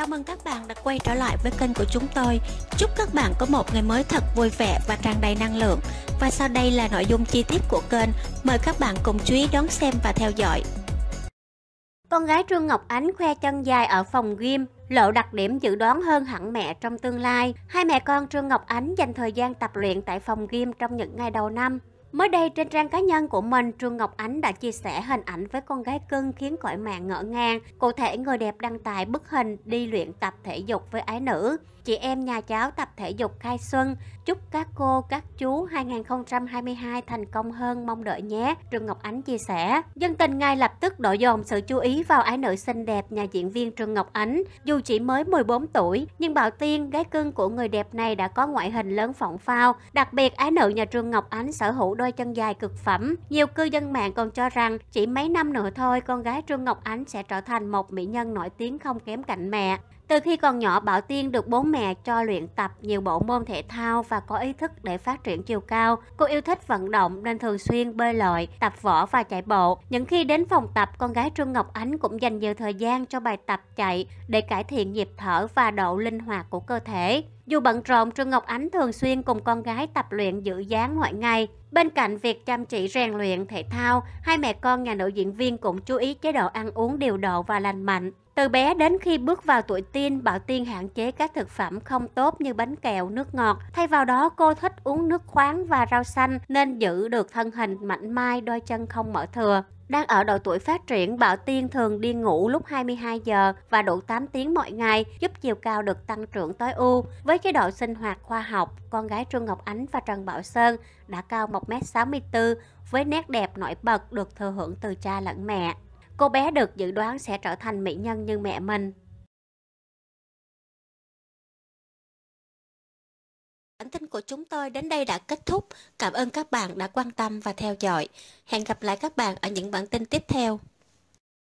Chào mừng các bạn đã quay trở lại với kênh của chúng tôi. Chúc các bạn có một ngày mới thật vui vẻ và tràn đầy năng lượng. Và sau đây là nội dung chi tiết của kênh. Mời các bạn cùng chú ý đón xem và theo dõi. Con gái Trương Ngọc Ánh khoe chân dài ở phòng gym, lộ đặc điểm dự đoán hơn hẳn mẹ trong tương lai. Hai mẹ con Trương Ngọc Ánh dành thời gian tập luyện tại phòng gym trong những ngày đầu năm. Mới đây trên trang cá nhân của mình, Trương Ngọc Ánh đã chia sẻ hình ảnh với con gái cưng khiến cõi mạng ngỡ ngàng. Cụ thể người đẹp đăng tải bức hình đi luyện tập thể dục với ái nữ. Chị em nhà cháu tập thể dục khai xuân, chúc các cô, các chú 2022 thành công hơn mong đợi nhé, Trương Ngọc Ánh chia sẻ. Dân tình ngay lập tức đổ dồn sự chú ý vào ái nữ xinh đẹp nhà diễn viên Trương Ngọc Ánh. Dù chỉ mới 14 tuổi, nhưng Bảo Tiên, gái cưng của người đẹp này đã có ngoại hình lớn phỏng phao. Đặc biệt, ái nữ nhà Trương Ngọc Ánh sở hữu đôi chân dài cực phẩm. Nhiều cư dân mạng còn cho rằng chỉ mấy năm nữa thôi, con gái Trương Ngọc Ánh sẽ trở thành một mỹ nhân nổi tiếng không kém cạnh mẹ. Từ khi còn nhỏ, Bảo Tiên được bố mẹ cho luyện tập nhiều bộ môn thể thao và có ý thức để phát triển chiều cao. Cô yêu thích vận động nên thường xuyên bơi lội, tập võ và chạy bộ. Những khi đến phòng tập, con gái Trương Ngọc Ánh cũng dành nhiều thời gian cho bài tập chạy để cải thiện nhịp thở và độ linh hoạt của cơ thể. Dù bận rộn, Trương Ngọc Ánh thường xuyên cùng con gái tập luyện giữ dáng mỗi ngày. Bên cạnh việc chăm chỉ rèn luyện thể thao, hai mẹ con nhà nữ diễn viên cũng chú ý chế độ ăn uống điều độ và lành mạnh. Từ bé đến khi bước vào tuổi teen, Bảo Tiên hạn chế các thực phẩm không tốt như bánh kẹo, nước ngọt. Thay vào đó, cô thích uống nước khoáng và rau xanh nên giữ được thân hình mảnh mai, đôi chân không mở thừa. Đang ở độ tuổi phát triển, Bảo Tiên thường đi ngủ lúc 22 giờ và đủ 8 tiếng mỗi ngày, giúp chiều cao được tăng trưởng tối ưu. Với chế độ sinh hoạt khoa học, con gái Trương Ngọc Ánh và Trần Bảo Sơn đã cao 1m64 với nét đẹp nổi bật được thừa hưởng từ cha lẫn mẹ. Cô bé được dự đoán sẽ trở thành mỹ nhân như mẹ mình. Bản tin của chúng tôi đến đây đã kết thúc. Cảm ơn các bạn đã quan tâm và theo dõi. Hẹn gặp lại các bạn ở những bản tin tiếp theo.